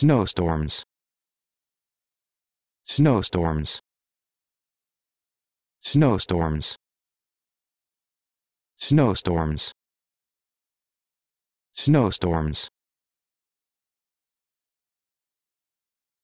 snowstorms snowstorms snowstorms snowstorms snowstorms